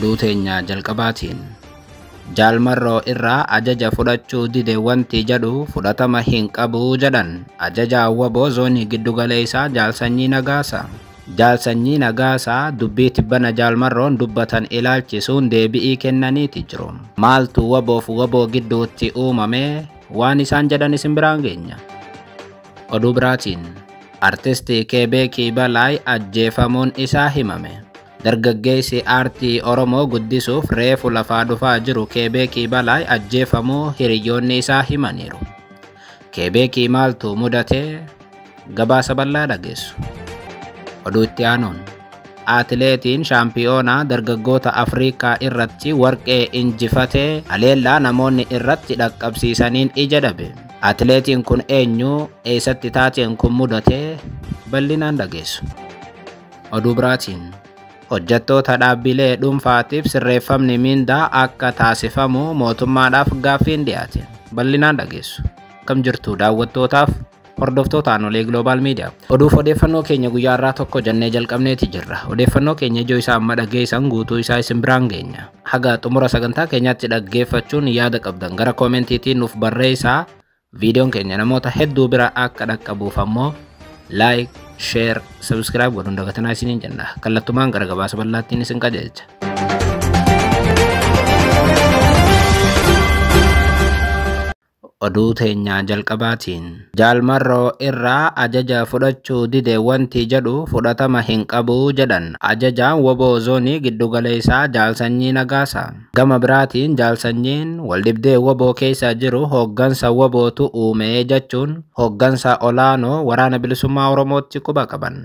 oduu teenya jalqabaatiin jaalmarroo irraa ajaja fudhachuu dide wanti jedhu fudhatama hin qabu jedhan ajaja awwa boozoon giddugale isaa jaalsanyii nagaasa jaalsanyii nagaasaa dubbii tibbana jaalmarroon dubbatan ilaalchisuun deebi'ii kennaniiti jiru maaltu waboof waboo gidduutti uumame waan isaan jedhan isin biraan geenya oduu biraatiin artistii keebeekii balaay ajjeefamuun isaa himame Dargaggeessi aartii Oromoo guddisuuf reefu lafaa dhufaa jiru Keebeekii balaay ajjeefamuu hiriyoonni isaa himaniiru. Keebeekii maaltu mudatee gabaasa bal'aa dhageessu. Oduu itti aanuun atileetiin shaampiyoonaa dargaggoota Afrikaa irratti warqee injifatee aleellaa namoonni irratti dhaqqabsiisaniin ija dhabe. Atileetiin kun eenyu eessatti taateen kun mudatee bal'inaan dhageessu. Oduu biraatiin bile dum fatif sirreeffamni niminda akka taasifamu mootummaadhaaf gafin dhiyaate Balina dagis. kam jirtu daawwattootaaf tano le Global Media oduuf odeeffannoo global media. irraa tokko jannee jalqabneeti jirra odeeffannoo keenya ijoo isaa amma dhaggeessan guutuu isaa isa biraan geenya haga kenya tida gefa dhaggeeffachuun yaada qabdan gara koomentiitiin nuuf barreessaa video kenya namoota hedduu bira akka dhaqqabuuf bufamo. like sheer, sabiskiraayib godhuun dagatanii isiniin jenna. Kallattumaan gara gabaasa bal'aattiin isin qajecha. oduu teenyaa jalqabaatiin jaalmarroo irraa ajaja fudhachuu dide wanti jedhu fudhatama hin qabu jedhan ajajaan woboozoonii giddugaleessaa jaalsanyii nagaasa gama biraatiin jaalsanyiin waldibdee woboo keessa jiru hooggansa wobootu uumee jechuun hooggansa olaanoo waraana bilisummaa oromootti quba qaban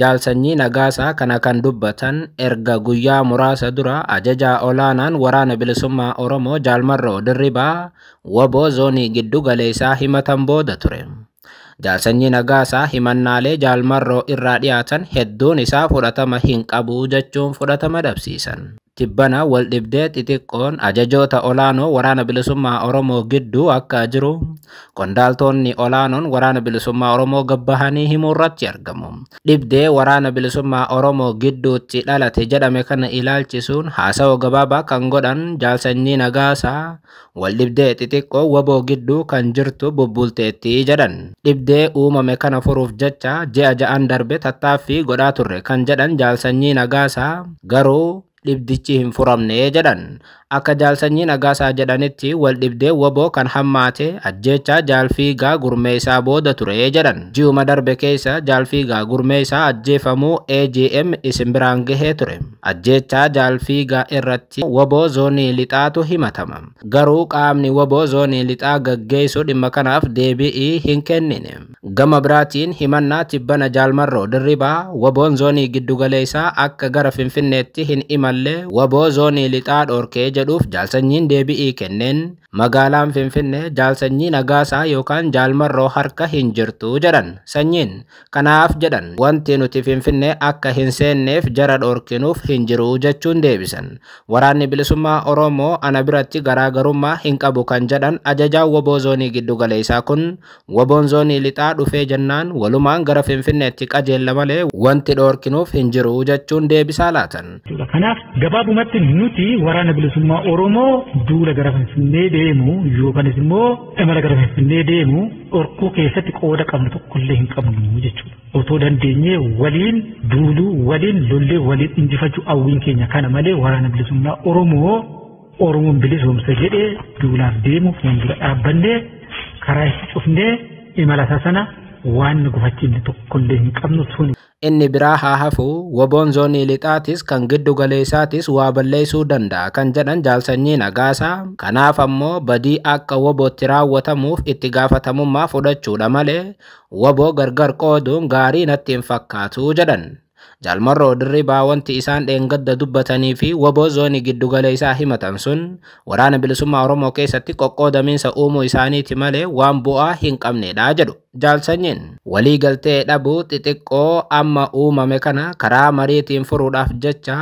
jaalsanyii nagaasaa kana kan dubbatan erga guyyaa muraasa dura ajajaa olaanaan waraana bilisummaa oromoo jaalmarroo dirribaa woboo zoonii giddugala isaa himatan booda ture. Jaalsanyi nagaa isaa himannaalee jaalmarroo irraa dhiyaatan hedduun isaa fudhatama hin qabu jechuun fudhatama dhabsiisan. kibbana wal dhibdee xixiqqoon ajajoota olaanoo waraana bilisummaa Oromoo gidduu akka jiru qondaaltonni olaanoon waraana bilisummaa Oromoo gabbahanii himuu irratti argamu. Dhibdee waraana bilisummaa Oromoo gidduutti dhalate jedhame kana ilaalchisuun haasawoo gabaabaa kan godhan jaalsanyii nagaasaa wal dhibdee xixiqqoo waboo gidduu kan jirtu bubbulteetti jedhan. Dhibdee uumame kana furuuf jecha ji'a ja'an darbe tattaaffii godhaa turre kan jedhan jaalsanyii nagaasaa garuu dhibdichi hin furamne jedhan akka sanyii nagaasaa jedhanitti wal dhibdee woboo kan hammaate ajjeechaa jaal fiigaa gurmeeysaa booda ture jedhan ji'uma darbe keessa jaal fiigaa gurmeeysaa ajjeefamuu AGM isin biraan gahee ture ajjeechaa fiigaa irratti woboo zoonii lixaatu himatama garuu qaamni woboo zoonii lixaa gaggeessu dhimma kanaaf deebi'ii hin kennine gama biraatiin himannaa tibbana jaalmarroo dirribaa woboon zoonii giddugaleessaa akka gara finfinneetti hin imalle woboo zoonii lixaa dhorkee jedhuuf jaalsanyiin deebii kennen magaalaan Finfinnee jaal sanyii nagaasaa yookaan jaalmarroo harka hin jirtu jedhan sanyiin kanaaf jedhan wanti nuti Finfinnee akka hin seenneef jara dhorkinuuf hin jiru jechuun deebisan waraanni bilisummaa Oromoo ana biratti garaagarummaa hin qabu kan jedhan ajajaan woboo zoonii giddugaleessaa kun woboon zoonii lixaa dhufee jennaan walumaan gara Finfinneetti qajeella malee wanti dhoorkinuuf hin jiru jechuun deebisaa laatan. Kanaaf gabaabumatti nuti waraana bilisummaa Oromoo duula gara Finfinnee deemu yookanis immoo imala gara Finfinnee deemu dhorkuu keessatti qooda qabnu illee hin qabnu jechuudha. Otoo dandeenyee waliin duuluu waliin lollee waliin injifachuu hawwiin keenya kana malee waraana bilisummaa Oromoo Oromoon bilisoomsa jedhee duulaaf deemu fuuldura dhaabbannee karaa itti cufnee imala sana waan nu tokko illee hin qabnu suni. inni biraa haa hafuu waboon zoonii lixaatis kan giddu galeessatis waa balleessuu danda'a kan jedhan jaalsanyiin agaasaa kanaaf ammoo badii akka wabootti raawwatamuuf itti gaafatamummaa fudhachuudha malee waboo gargar qooduun gaarii natti hin fakkaatu jedhan. Jaalmarroo dirribaa wanti isaan dheengadda dubbatanii fi waboo zoonii giddugale isaa himatan sun waraana bilisummaa Oromoo keessatti qoqqoodamiinsa uumuu isaaniiti malee waan bu'aa hin qabnedha jedhu jaalsanyiin. Walii galtee dhabuu xixiqqoo amma uumame kana karaa mariitiin furuudhaaf jecha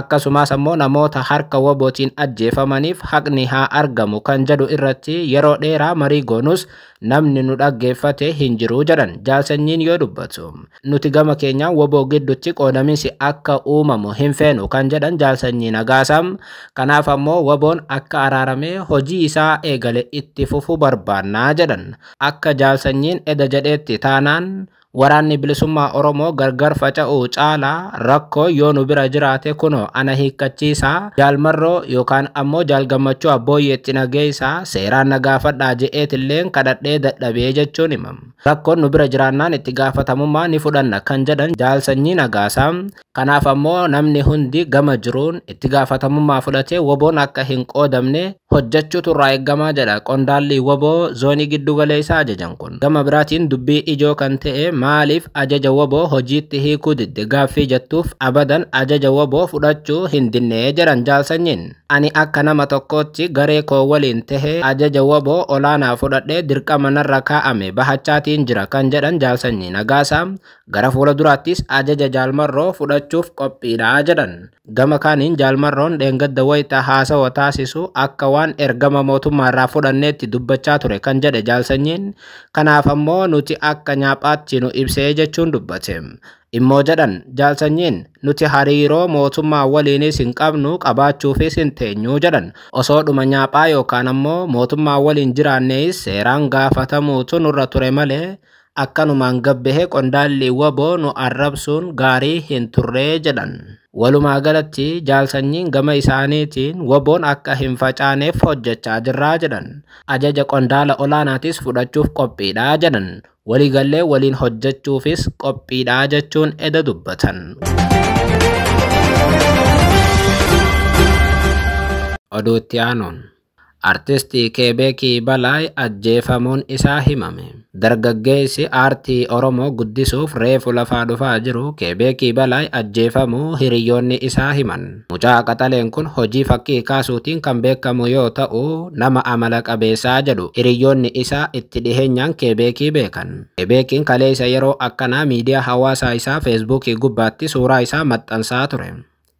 Akkasumas ammoo namoota harka wobootiin ajjeefamaniif haqni haa argamu kan jedhu irratti yeroo dheeraa marii goonus namni nu dhaggeeffate hin jedhan jaalsanyiin yoo dubbatu. Nuti gama keenyaan woboo gidduutti qoodaminsi akka uumamu hin feenu kan jedhan jaalsanyii Nagaasam. Kanaaf ammoo woboon akka araaramee hojii isaa eegale itti fufuu barbaannaa jedhan akka jaalsanyiin eda jedhetti taanaan Waraanni bilisummaa Oromoo gargar faca'u caalaa rakkoo yoo nu bira jiraate kuno ana hiikkachiisaa jaalmarroo yookaan ammoo jaalgammachuu abbooyyeetti nageessaa seeraan na gaafadhaa je'eetilleen kadhadhee dadhabee jechuun himama. Rakkoon nu bira jiraannaan itti gaafatamummaa ni fudhanna kan jedhan jaalsanyii nagaasaa. Kanaaf ammoo namni hundi gama jiruun itti gaafatamummaa fudhatee woboon akka hin qoodamne hojjechuutu irraa eeggamaa jedha qondaalli woboo zoonii giddu galeessaa ajajan kun gama biraatiin dubbii ijoo kan ta'e maaliif ajaja woboo hojiitti hiikuu didde gaaffii jettuuf abadan ajaja woboo fudhachuu hin dinnee jedhan jaalsanyiin ani akka nama tokkootti garee koo waliin tahe ajaja woboo olaanaa fudhadhee dirqama narra kaa'ame bahachaatiin jira kan jedhan jaalsanyiin nagaasaa gara fuula duraattis ajaja jaalmarroo fudhachuuf qophiidhaa jedhan gama kaaniin jaalmarroon dheengadda wayita haasawa taasisu akka waan ergama mootummaa irraa fudhanneetti dubbachaa ture kan jedhe jaalsanyin. kanaaf ammoo nuti akka nyaaphaatti nu ibsee jechuun dubbate immoo jedhan jaalsanyin. nuti hariiroo mootummaa waliinis hin qabnu qabaachuufis hin teenyu jedhan osoo dhuma nyaaphaa yookaan ammoo mootummaa waliin jiraannees seeraan gaafatamuutu nurra ture malee akkanumaan gabbahee qondaalli nu arrabsuun gaarii hin turree jedhan. Walumaa galatti jaalsanyiin gama isaaniitiin waboon akka hin facaaneef hojjechaa jirraa jedhan. Ajaja qondaala olaanaatis fudhachuuf qophiidhaa jedhan. Waliigallee waliin hojjechuufis qophiidhaa jechuun eda dubbatan. Oduutti aanuun. Artistii keebekii Balaay ajjeefamuun isaa himame. Dargaggeessi aartii Oromoo guddisuuf reefu lafaa dhufaa jiru keebekii Balaay ajjeefamuu hiriyoonni isaa himan. Mucaa qaxaleen kun hojii fakkii kaasuutiin kan beekamu yoo ta'u nama amala qabeessaa jedhu hiriyoonni isaa itti dhiheenyaan keebekii beekan. keebekiin kaleessa yeroo akkanaa miidiyaa hawaasaa isaa Feesbuukii gubbaatti suuraa isaa maxxansaa ture.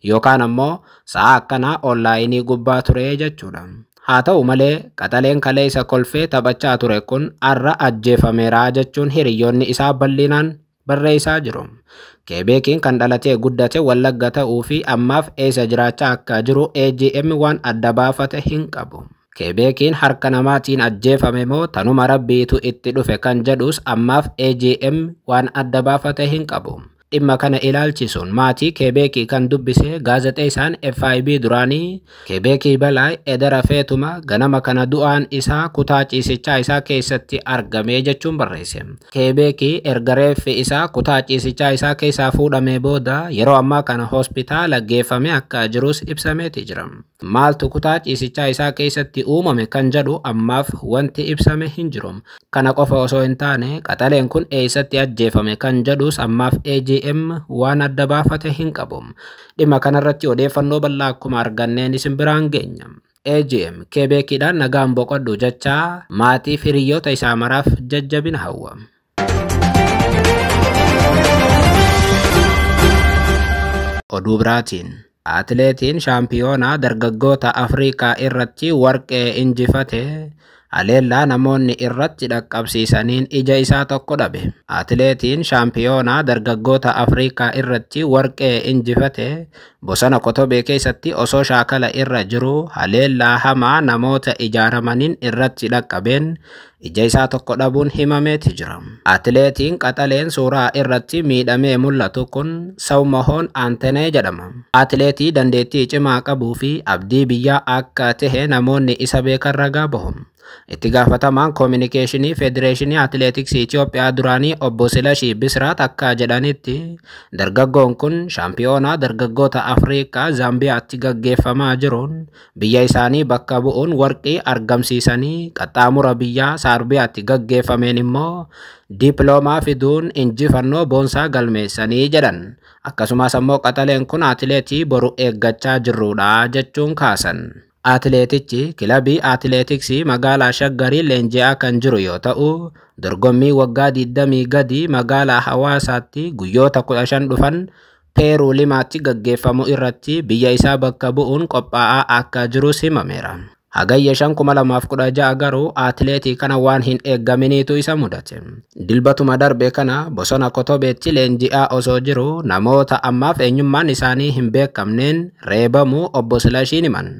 Yookaan ammoo sa'a akkanaa onlaayinii gubbaa ture jechuudha. Haa ta'u malee qataleen kalee isa kolfee taphachaa ture kun har'a ajjeefameera jechuun hiriyoonni isaa bal'inaan barreessaa jiru. Keebeekiin kan dhalatee guddate Wallagga ta'uu fi ammaaf eessa jiraachaa akka jiru AGM waan adda baafate hin qabu. Keebeekiin harka namaatiin ajjeefame moo tanuma rabbiitu itti dhufe kan jedhus ammaaf AGM waan adda baafate hin qabu. dhimma kana ilaalchisuun maatii keebeekii kan dubbise gaazexee isaan FIB duraanii keebeekii balaa edera feetuma ganama kana du'aan isaa kutaa ciisichaa isaa keessatti argame jechuun barreesse. Keebeekii erga reeffi isaa kutaa ciisichaa isaa keessaa fuudhamee booda yeroo ammaa kana hospitaala geeffame akka jirus ibsameeti jira. Maaltu kutaa ciisichaa isaa keessatti uumame kan jedhu ammaaf wanti ibsame hin jiru. Kana qofa osoo hin taane qaxaleen kun eessatti ajjeefame kan jedhus ammaaf eeji DCM waan adda baafate hin qabu. Dhimma kanarratti odeeffannoo bal'aa akkuma arganneen isin biraan geenya. AGM e keebeekiidhaan nagaan boqodhu jechaa maatiif hiriyoota isaa maraaf jajjabina hawwa. Oduu biraatiin. Atileetiin shaampiyoonaa dargaggoota Afrikaa irratti warqee injifatee... Aleellaa namoonni irratti dhaqqabsiisaniin ija isaa tokko dhabe. Atileetiin shaampiyoonaa dargaggoota Afrikaa irratti warqee injifate bosona Kotobee keessatti osoo shaakala irra jiruu Aleellaa hamaa namoota ijaaramanin irratti dhaqqabeen ija isaa tokko dhabuun himameeti jira. Atileetiin qaxaleen suuraa irratti miidhamee mul'atu kun Sawmahoon Aantenee jedhama. Atileetii dandeettii cimaa qabuu fi abdii biyyaa akka tahe namoonni isa beekan ragaa bahu. Itti gaafatamaan koominikeeshinii Federeeshinii Atileetiksii Itoophiyaa duraanii obbo Silashii Bisraat akka jedhanitti dargaggoon kun shaampiyoonaa dargaggoota Afrikaa Zaambiyaatti gaggeeffamaa jiruun biyya isaanii bakka bu'uun warqii argamsiisanii qaxxaamura biyyaa Saarbiyaatti gaggeeffameen immoo Diplomaa fiduun injifannoo boonsaa galmeessanii jedhan. Akkasumas ammoo qaxaleen kun atileetii boru eeggachaa jirrudha jechuun kaasan. Atileetichi kilabii atileetiksii magaalaa Shaggarii leenji'aa kan jiru yoo ta'u, dorgommii waggaa 20 gadi magaalaa Hawaasaatti guyyoota 15 dhufan Peeruu Limaatti gaggeeffamu irratti biyya isaa bakka bu'uun qophaa'aa akka jiru simameera. Hagayyeeshaan kuma lamaaf kudha ja'a garuu atileetii kana waan hin eeggaminiitu isa mudate. Dilbatuma darbe kana bosona kotobeetti leenji'aa osoo jiru namoota ammaaf eenyummaan isaanii hin beekamneen Reebamu obbo Silaashiin himan.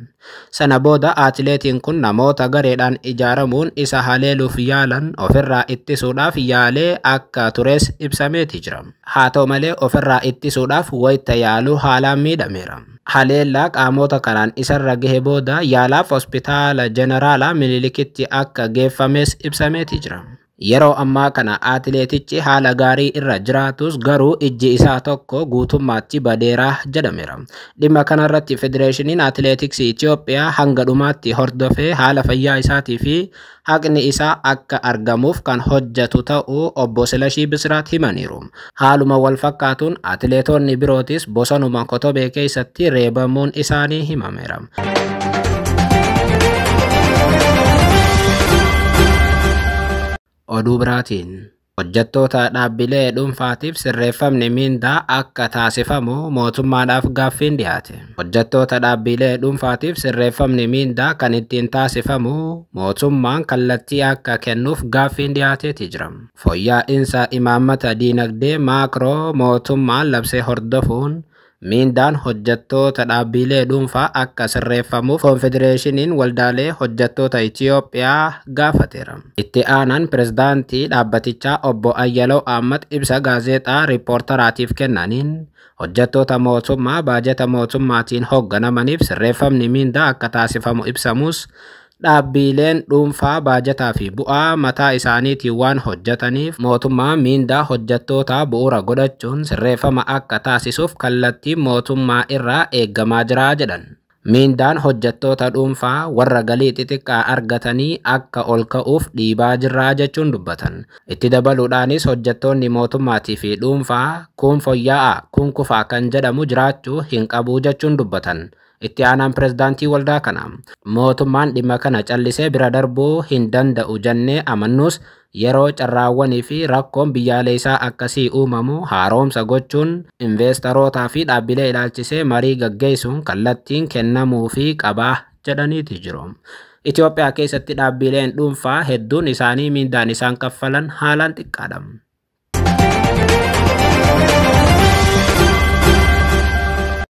Sana booda atileetiin kun namoota gareedhaan ijaaramuun isa haleeluuf yaalan ofirraa ittisuudhaaf yaalee akka turees ibsameeti jira. Haa ta'u malee ofirraa ittisuudhaaf wayita yaaluu haalaan miidhameera. Haleellaa qaamota kanaan isarra gahe booda yaalaaf hospitaala jeneraalaa minilikitti akka geeffamees ibsameeti jira. Yeroo ammaa kana atileetichi haala gaarii irra jiraatus garuu ijji isaa tokko guutummaatti badeeraa jedhameera. dhima kanarratti federeeshiniin atileetiksii Itoophiyaa hanga dhumaatti hordofee haala fayyaa isaatii fi haqni isaa akka argamuuf kan hojjetu ta'uu obbo Silashii Bisiraat himaniiru. Haaluma wal fakkaatuun atileetonni birootis bosonuma kotobee keessatti reebamuun isaanii himameera. oduu biraatiin hojjettoota dhaabbilee dhuunfaatiif sirreeffamni miindaa akka taasifamu mootummaadhaaf gaaffiin dhiyaate. Hojjettoota dhaabbilee dhuunfaatiif sirreeffamni miindaa kan ittiin taasifamu mootummaan kallattii akka kennuuf gaaffiin dhiyaateeti jira. insa imaammata diinagdee maakroo mootummaan labsee hordofuun Miindaan hojjettoota dhaabbilee dhuunfaa akka sirreeffamuuf koonfedereeshiniin waldaalee hojjettoota Itiyoophiyaa gaafateera. Itti aanaan pirezidaantii dhaabbatichaa obbo ayaloo Ahmad ibsa gaazexaa riippoortaraatiif kennaniin hojjettoota mootummaa baajata mootummaatiin hoogganamaniif sirreeffamni miindaa akka taasifamu ibsamuus dhaabbiileen dhuunfaa baajataa fi bu'aa mataa isaaniitiin waan hojjataniif, mootummaa miindaa hojjettootaa bu'uura godhachuun sirreeffama akka taasisuuf kallattii mootummaa irraa eeggamaa jiraa jedhan. Miindaan hojjattoota dhuunfaa warra galii xixiqqaa argatanii akka ol ka'uuf dhiibaa jirraa jechuun dubbatan. Itti dabaluudhaanis hojjattoonni mootummaatii fi dhuunfaa kun fooyya'aa kun kufaa kan jedhamu jiraachuu hin qabu jechuun dubbatan. itti aanaan pirezidaantii waldaa kana mootummaan dhimma kana callisee bira darbuu hin danda'u jennee amannus yeroo carraawwanii fi rakkoon biyyaalessaa akkasii uumamu haaromsa gochuun investeerootaa fi dhaabbilee ilaalchisee marii gaggeessuun kallattiin kennamuu fi qabaa jedhaniiti jiru. Itoophiyaa keessatti dhaabbileen dhuunfaa hedduun isaanii miindaan isaan kaffalan haalaan xiqqaadha.